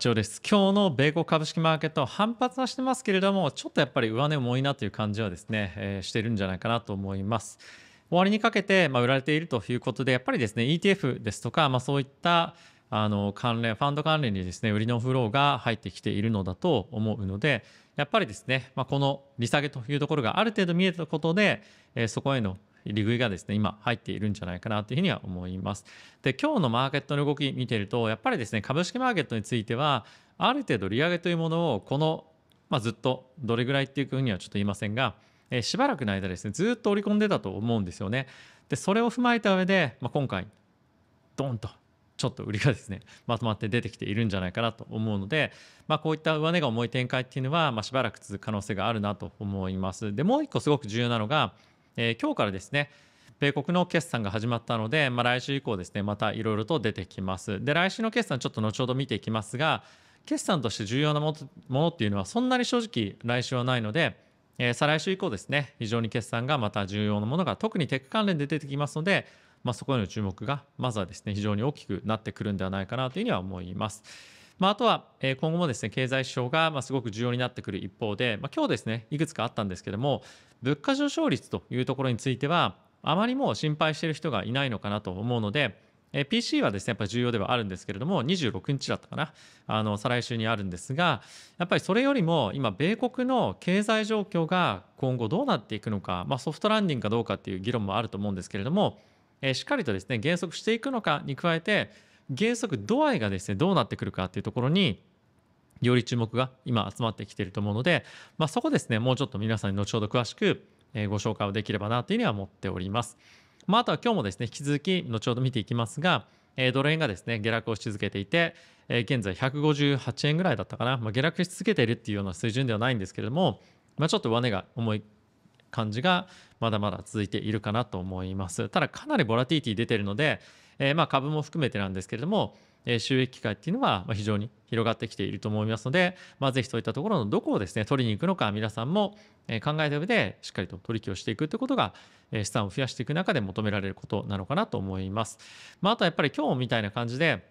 今日の米国株式マーケット反発はしてますけれどもちょっとやっぱり上値重いなという感じはですね、えー、してるんじゃないかなと思います。終わりにかけて、まあ、売られているということでやっぱりですね ETF ですとか、まあ、そういったあの関連ファンド関連にですね売りのフローが入ってきているのだと思うのでやっぱりですね、まあ、この利下げというところがある程度見えたことで、えー、そこへの利食いがですね、今入っているんじゃないかなというふうには思います。で、今日のマーケットの動き見てると、やっぱりですね、株式マーケットについては、ある程度利上げというものを、この、まあ、ずっと、どれぐらいっていうふうにはちょっと言いませんが、えしばらくの間ですね、ずっと織り込んでたと思うんですよね。で、それを踏まえた上で、まあ、今回、ドンとちょっと売りがですね、まとまって出てきているんじゃないかなと思うので、まあ、こういった上値が重い展開っていうのは、まあ、しばらく続く可能性があるなと思います。で、もう一個すごく重要なのが、えー、今日からですね、米国の決算が始まったので、まあ、来週以降ですね、またいろいろと出てきます。で、来週の決算、ちょっと後ほど見ていきますが、決算として重要なものっていうのは、そんなに正直、来週はないので、えー、再来週以降ですね、非常に決算がまた重要なものが、特にテック関連で出てきますので、まあ、そこへの注目が、まずはですね、非常に大きくなってくるんではないかなというふうには思います。まあ、あとは、今後もですね、経済指標が、すごく重要になってくる一方で、まあ、今日ですね、いくつかあったんですけども、物価上昇率というところについては、あまりもう心配している人がいないのかなと思うので、PC はですね、やっぱり重要ではあるんですけれども、26日だったかな、あの、再来週にあるんですが、やっぱりそれよりも、今、米国の経済状況が今後どうなっていくのか、まあ、ソフトランディングかどうかっていう議論もあると思うんですけれども、しっかりとですね、減速していくのかに加えて、原則度合いがですねどうなってくるかっていうところにより注目が今集まってきていると思うので、まあ、そこですねもうちょっと皆さんに後ほど詳しくご紹介をできればなというふうには思っております。まあ、あとは今日もですね引き続き後ほど見ていきますが、ドル円がですね下落をし続けていて、現在158円ぐらいだったかな、まあ、下落し続けているっていうような水準ではないんですけれども、まあ、ちょっと上値が重い感じがまだまだ続いているかなと思いますただかなりボラティティ出ているのでえー、まあ株も含めてなんですけれども、え収益機会っていうのは非常に広がってきていると思いますので、まあ、ぜひそういったところのどこをですね、取りに行くのか皆さんも考えた上でしっかりと取引をしていくということが、資産を増やしていく中で求められることなのかなと思います。まあ、あとはやっぱり今日みたいな感じで、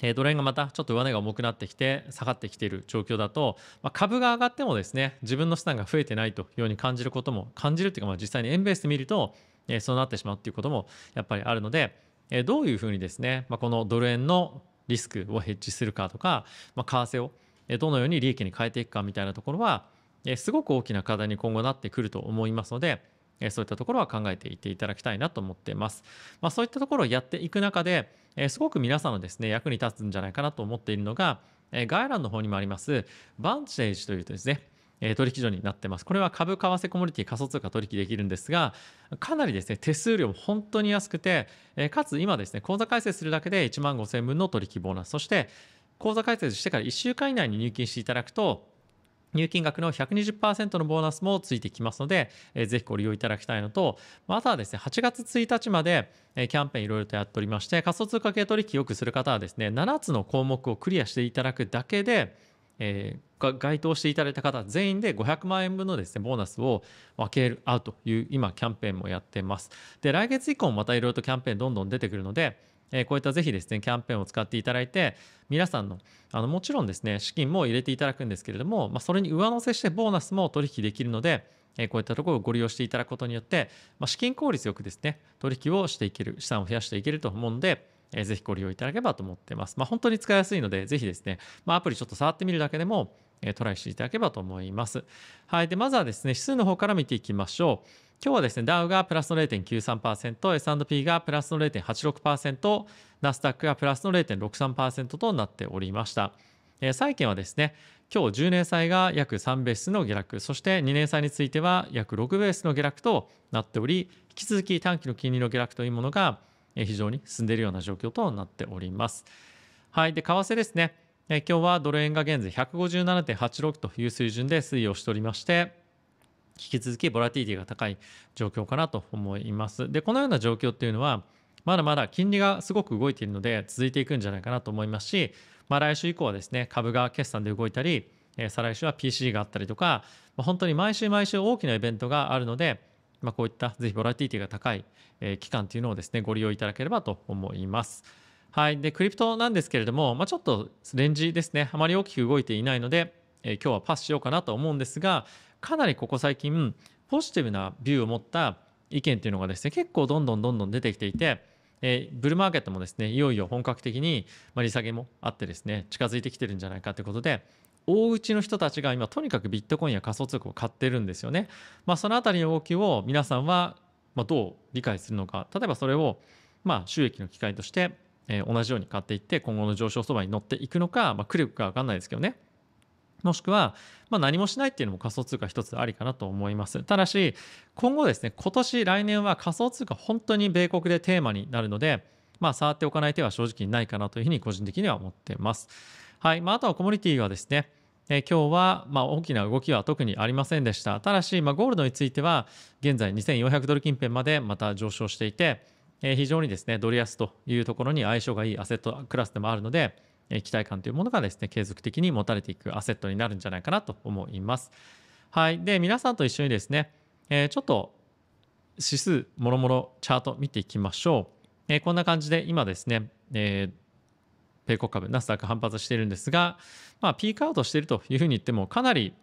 えドル円がまたちょっと上値が重くなってきて下がってきている状況だと、まあ、株が上がってもですね自分の資産が増えてないというように感じることも感じるっていうかまあ実際に円ベースで見ると、えそうなってしまうっていうこともやっぱりあるので、えどういうふうにですね、まこのドル円のリスクをヘッジするかとか、ま為替をどのように利益に変えていくかみたいなところは、えすごく大きな課題に今後なってくると思いますので、えそういったところは考えていっていただきたいなと思っています。まそういったところをやっていく中で、えすごく皆さんのですね、役に立つんじゃないかなと思っているのが、え概要欄の方にもあります、バンチェージというとですね、え取引所になってます。これは株、為替、コモディティ、仮想通貨取引できるんですが、かなりですね、手数料も本当に安くて、えかつ今ですね、口座開設するだけで1万5000円分の取引ボーナス、そして口座開設してから1週間以内に入金していただくと、入金額の120%のボーナスもついてきますので、えー、ぜひご利用いただきたいのと、あとはですね、8月1日まで、えキャンペーンいろいろとやっておりまして、仮想通貨系取引をよくする方はですね、7つの項目をクリアしていただくだけで、えー、が該当していただいた方全員で500万円分のですねボーナスを分ける合うという今キャンペーンもやってますで来月以降もまたいろいろとキャンペーンどんどん出てくるのでえこういったぜひですね、キャンペーンを使っていただいて、皆さんの、あの、もちろんですね、資金も入れていただくんですけれども、まあ、それに上乗せしてボーナスも取引できるので、えこういったところをご利用していただくことによって、まあ、資金効率よくですね、取引をしていける、資産を増やしていけると思うので、えぜひご利用いただければと思ってます。まあ、本当に使いやすいので、ぜひですね、まあ、アプリちょっと触ってみるだけでも、トライしていただければと思います。はい。で、まずはですね、指数の方から見ていきましょう。今日はですね、ダウがプラスの0.93%、S&P がプラスの0.86%、ナスダックがプラスの0.63%となっておりました。えー、債券はですね、今日10年債が約3ベースの下落、そして2年債については約6ベースの下落となっており、引き続き短期の金利の下落というものが非常に進んでいるような状況となっております。はい。で、為替ですね。今日はドル円が現在157.86という水準で推移をしておりまして、引き続きボラティティが高い状況かなと思います。で、このような状況っていうのは、まだまだ金利がすごく動いているので続いていくんじゃないかなと思いますし、まあ、来週以降はですね、株が決算で動いたり、再来週は PC があったりとか、本当に毎週毎週大きなイベントがあるので、まあ、こういったぜひボラティティが高い、期間というのをですね、ご利用いただければと思います。はい。で、クリプトなんですけれども、まあ、ちょっとレンジですね、あまり大きく動いていないので、えー、今日はパスしようかなと思うんですが、かなりここ最近、ポジティブなビューを持った意見というのがですね、結構どんどんどんどん出てきていて、えー、ブルーマーケットもですね、いよいよ本格的に、まあ、利下げもあってですね、近づいてきてるんじゃないかということで、大口の人たちが今とにかくビットコインや仮想通貨を買ってるんですよね。まあ、そのあたりの動きを皆さんは、まあ、どう理解するのか、例えばそれを、まあ、収益の機会としてえー、同じように買っていって今後の上昇相場に乗っていくのか、まあ、来るか分かんないですけどねもしくは、まあ、何もしないっていうのも仮想通貨一つありかなと思います。ただし、今後ですね、今年、来年は仮想通貨本当に米国でテーマになるので、まあ、触っておかない手は正直ないかなというふうに個人的には思ってます。はい。まあ、あとはコモディティはですね、え今日は、まあ、大きな動きは特にありませんでした。ただし、まゴールドについては、現在2400ドル近辺までまた上昇していて、え非常にですね、ドル安というところに相性がいいアセットクラスでもあるので、え期待感というものがですね、継続的に持たれていくアセットになるんじゃないかなと思います。はい。で、皆さんと一緒にですね、えちょっと指数、もろもろチャート見ていきましょう。えこんな感じで今ですね、えー米国株、ナスダック反発しているんですが、まあ、ピークアウトしているというふうに言っても、かなり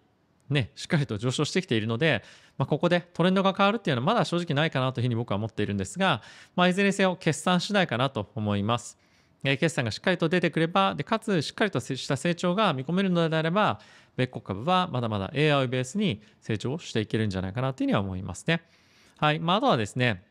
ね、しっかりと上昇してきているので、まあ、ここでトレンドが変わるっていうのはまだ正直ないかなというふうに僕は思っているんですが、まあ、いずれにせよ決算次第かなと思います。決算がしっかりと出てくればでかつしっかりとした成長が見込めるのであれば米国株はまだまだ AI をベースに成長していけるんじゃないかなというふうには思いますね。はいまあ、あとはですね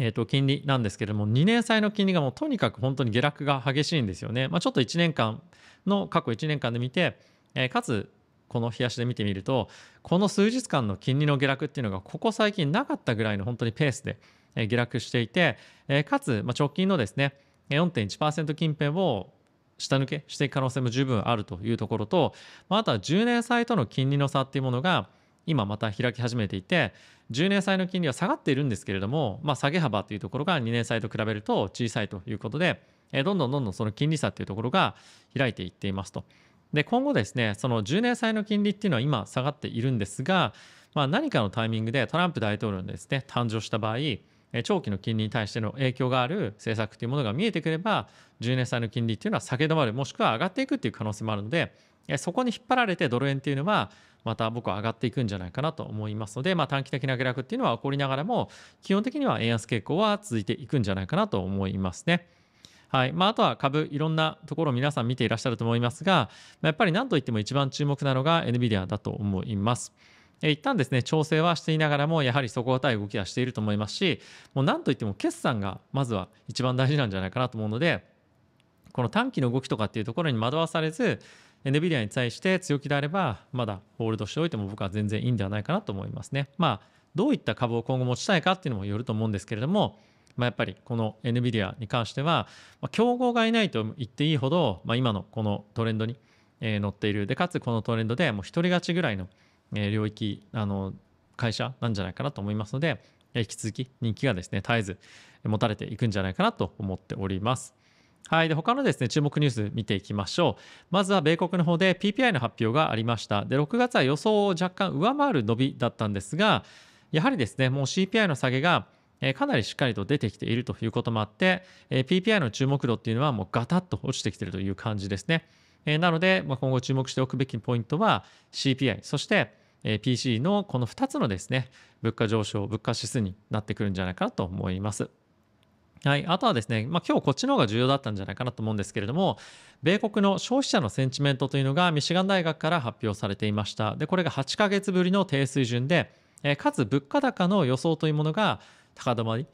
えー、と金利なんですけれども、2年債の金利がもうとにかく本当に下落が激しいんですよね。まあ、ちょっと1年間の、過去1年間で見て、えー、かつこの冷やしで見てみるとこの数日間の金利の下落っていうのがここ最近なかったぐらいの本当にペースで下落していてかつ直近のですね4.1%近辺を下抜けしていく可能性も十分あるというところとあとは10年債との金利の差っていうものが今また開き始めていて10年債の金利は下がっているんですけれども、まあ、下げ幅というところが2年債と比べると小さいということでどんどんどんどんその金利差というところが開いていっていますと。で今後ですねその10年債の金利っていうのは今下がっているんですが、まあ、何かのタイミングでトランプ大統領にですね誕生した場合長期の金利に対しての影響がある政策というものが見えてくれば10年債の金利っていうのは下げ止まるもしくは上がっていくっていう可能性もあるのでそこに引っ張られてドル円っていうのはまた僕は上がっていくんじゃないかなと思いますので、まあ、短期的な下落っていうのは起こりながらも基本的には円安傾向は続いていくんじゃないかなと思いますね。はいまあ、あとは株、いろんなところ皆さん見ていらっしゃると思いますが、やっぱり何といっても一番注目なのが NVIDIA だと思います。一旦ですね、調整はしていながらも、やはり底堅い動きはしていると思いますし、もう何といっても決算がまずは一番大事なんじゃないかなと思うので、この短期の動きとかっていうところに惑わされず、NVIDIA に対して強気であれば、まだホールドしておいても僕は全然いいんではないかなと思いますね。まあ、どういった株を今後持ちたいかっていうのもよると思うんですけれども、まあ、やっぱりこの NVIDIA に関しては、まあ、競合がいないと言っていいほど、まあ、今のこのトレンドに、えー、乗っているでかつこのトレンドでもう独人勝ちぐらいの、えー、領域あの会社なんじゃないかなと思いますので引き続き人気がですね絶えず持たれていくんじゃないかなと思っております。はい。で、他のですね、注目ニュース見ていきましょう。まずは米国の方で PPI の発表がありました。で、6月は予想を若干上回る伸びだったんですが、やはりですね、もう CPI の下げがえかなりしっかりと出てきているということもあって、え PPI の注目度っていうのはもうガタッと落ちてきているという感じですね。えなので、ま今後注目しておくべきポイントは CPI、そして PC のこの2つのですね、物価上昇、物価指数になってくるんじゃないかなと思います。はい、あとはですね、まあ、今日こっちの方が重要だったんじゃないかなと思うんですけれども、米国の消費者のセンチメントというのがミシガン大学から発表されていました。で、これが8ヶ月ぶりの低水準で、えかつ物価高の予想というものが高止まり、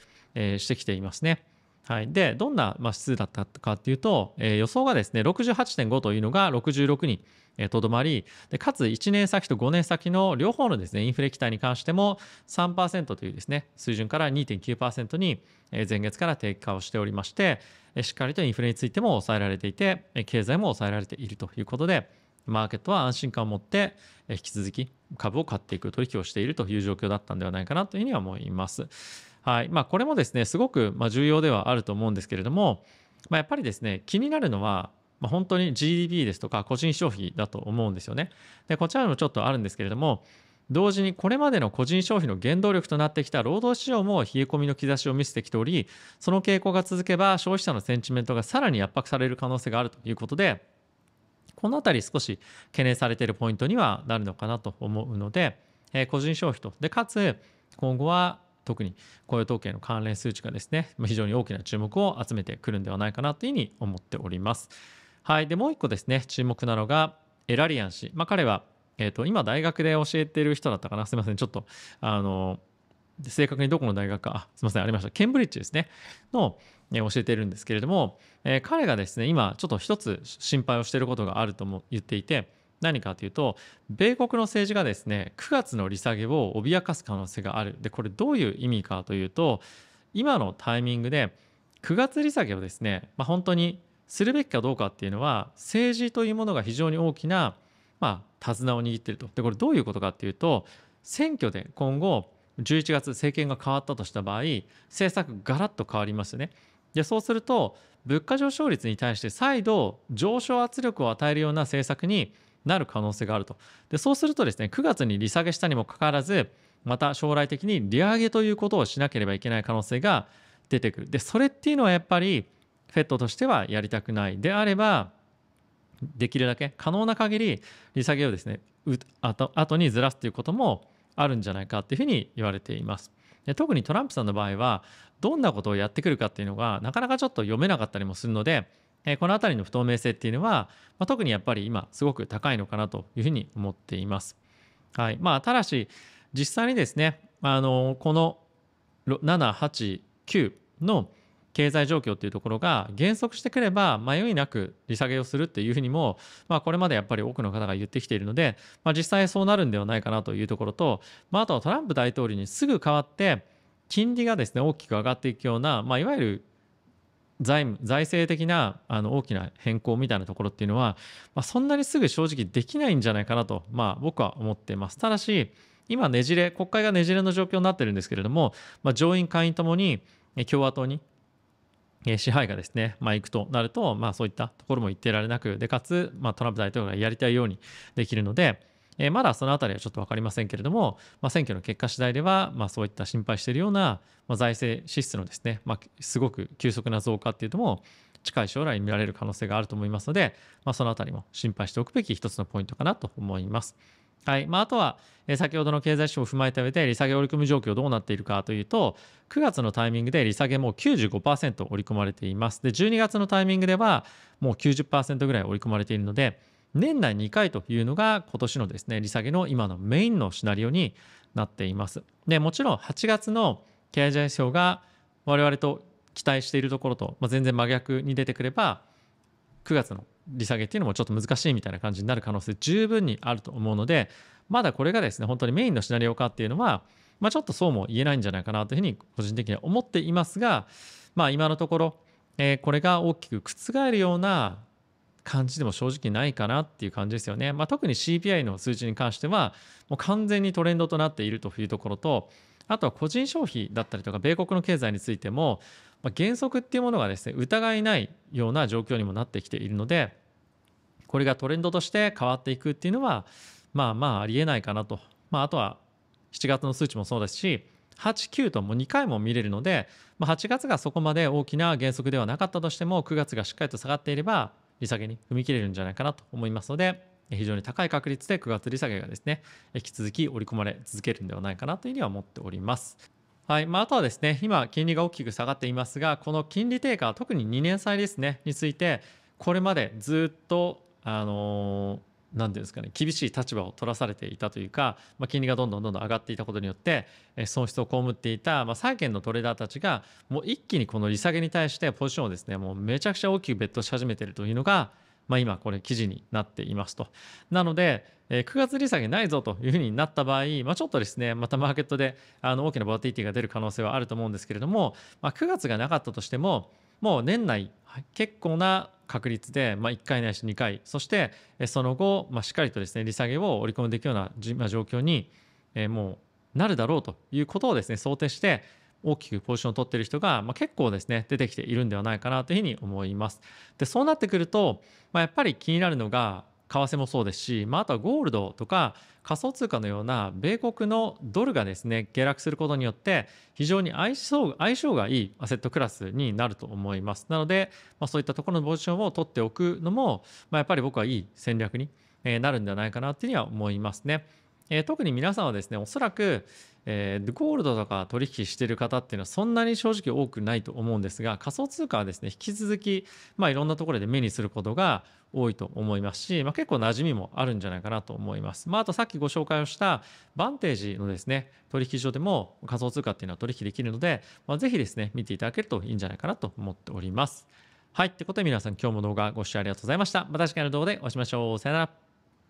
してきていますね。はい、でどんな指数だったかというと、予想がですね68.5というのが66にとどまりでかつ1年先と5年先の両方のですねインフレ期待に関しても3%というですね水準から2.9%に前月から低下をしておりましてしっかりとインフレについても抑えられていて経済も抑えられているということでマーケットは安心感を持って引き続き株を買っていく取引をしているという状況だったんではないかなというふうには思います。はいまあ、これもですねすごくま重要ではあると思うんですけれども、まあ、やっぱりですね気になるのはま本当に GDP ですとか個人消費だと思うんですよね。で、こちらにもちょっとあるんですけれども、同時にこれまでの個人消費の原動力となってきた労働市場も冷え込みの兆しを見せてきており、その傾向が続けば消費者のセンチメントがさらに圧迫される可能性があるということで、このあたり少し懸念されているポイントにはなるのかなと思うので、え個人消費と。で、かつ今後は特に雇用統計の関連数値がですね、非常に大きな注目を集めてくるんではないかなというふうに思っております。はい。で、もう一個ですね、注目なのが、エラリアン氏。まあ、彼は、えっ、ー、と、今大学で教えてる人だったかな。すいません。ちょっと、あの、正確にどこの大学か、すいません、ありました。ケンブリッジですね。の、え教えてるんですけれども、えー、彼がですね、今、ちょっと一つ心配をしていることがあるとも言っていて、何かというと、米国の政治がですね、9月の利下げを脅かす可能性がある。で、これどういう意味かというと、今のタイミングで9月利下げをですね、まあ、本当にするべきかどうかっていうのは、政治というものが非常に大きな、まあ、手綱を握っていると。で、これどういうことかっていうと、選挙で今後、11月政権が変わったとした場合、政策ガラッと変わりますよね。で、そうすると、物価上昇率に対して再度上昇圧力を与えるような政策になる可能性があると。で、そうするとですね、9月に利下げしたにもかかわらず、また将来的に利上げということをしなければいけない可能性が出てくる。で、それっていうのはやっぱり、フェットとしてはやりたくない。であれば、できるだけ可能な限り利下げをですね、あと後にずらすということもあるんじゃないかっていうふうに言われています。で特にトランプさんの場合はどんなことをやってくるかっていうのがなかなかちょっと読めなかったりもするのでえこの辺りの不透明性っていうのは、ま特にやっぱり今すごく高いのかなというふうに思っています。はいまあ、ただし実際にですねあのこの789の経済状況っていうところが減速してくれば迷いなく利下げをするっていうふうにも、まあ、これまでやっぱり多くの方が言ってきているので、まあ、実際そうなるんではないかなというところと、まあ、あとはトランプ大統領にすぐ変わって金利がですね大きく上がっていくような、まあ、いわゆる財務財政的なあの大きな変更みたいなところっていうのは、まあ、そんなにすぐ正直できないんじゃないかなと、まあ、僕は思っています。ただし今ねじれ国会がねじれの状況になってるんですけれども、まあ、上院下院ともに共和党に支配がですね、まあ、くとなると、まあ、そういったところも言ってられなくでかつ、まあ、トランプ大統領がやりたいようにできるので、えー、まだそのあたりはちょっと分かりませんけれども、まあ、選挙の結果次第では、まあ、そういった心配しているような、まあ、財政支出のですね、まあ、すごく急速な増加っていうのも近い将来見られる可能性があると思いますので、まあ、そのあたりも心配しておくべき一つのポイントかなと思います。はいまあ、あとは、先ほどの経済指標を踏まえた上で利下げ織り込み状況どうなっているかというと9月のタイミングで利下げもう95%織り込まれていますで12月のタイミングではもう90%ぐらい織り込まれているので年内2回というのが今年のですね利下げの今のメインのシナリオになっていますでもちろん8月の経済指標が我々と期待しているところと、まあ、全然真逆に出てくれば9月の利下げっていうのもちょっと難しいみたいな感じになる可能性十分にあると思うのでまだこれがですね本当にメインのシナリオかっていうのは、まあ、ちょっとそうも言えないんじゃないかなというふうに個人的には思っていますが、まあ、今のところ、えー、これが大きく覆るような感じでも正直ないかなっていう感じですよね。まあ、特に CPI の数値に関しては、もう完全にトレンドとなっているというところと、あとは個人消費だったりとか、米国の経済についても、まあ、原則っていうものがですね、疑いないような状況にもなってきているので、これがトレンドとして変わっていくっていうのは、まあまあありえないかなと。まあ、あとは7月の数値もそうですし、8、9ともう2回も見れるので、まあ、8月がそこまで大きな減速ではなかったとしても、9月がしっかりと下がっていれば、利下げに踏み切れるんじゃないかなと思いますので、非常に高い確率で9月利下げがですね、引き続き織り込まれ続けるんではないかなというふうには思っております。はいまあ、あとはですね、今、金利が大きく下がっていますが、この金利低下、特に2年債ですね、について、これまでずっと、あのー何ていうんですかね厳しい立場を取らされていたというか、まあ、金利がどんどんどんどん上がっていたことによって損失を被っていた、まあ、債券のトレーダーたちがもう一気にこの利下げに対してポジションをですねもうめちゃくちゃ大きくベットし始めてるというのがまあ、今これ記事になっていますと。なので、え9月利下げないぞというふうになった場合、まあ、ちょっとですね、またマーケットであの大きなボラティティが出る可能性はあると思うんですけれども、まあ、9月がなかったとしても、もう年内結構な確率で、まあ、1回ないし2回そしてその後、まあ、しっかりとですね利下げを織り込んでいくような、まあ、状況に、えー、もうなるだろうということをですね想定して大きくポジションを取っている人が、まあ、結構ですね出てきているんではないかなというふうに思います。でそうなってくると、まあ、やっぱり気になるのが為替もそうですし、まあ、あとはゴールドとか仮想通貨のような米国のドルがですね下落することによって非常に相性相性がいいアセットクラスになると思いますなので、まあ、そういったところのポジションを取っておくのも、まあ、やっぱり僕はいい戦略になるんじゃないかなっていうには思いますね。えー、特に皆さんはですね、おそらく、えー、ゴールドとか取引してる方っていうのはそんなに正直多くないと思うんですが、仮想通貨はですね、引き続き、まあ、いろんなところで目にすることが多いと思いますし、まあ、結構馴染みもあるんじゃないかなと思います。まあ、あとさっきご紹介をしたバンテージのですね、取引所でも仮想通貨っていうのは取引できるので、まあ、ぜひですね、見ていただけるといいんじゃないかなと思っております。はい。ってことで皆さん今日も動画ご視聴ありがとうございました。また次回の動画でお会いしましょう。さよなら。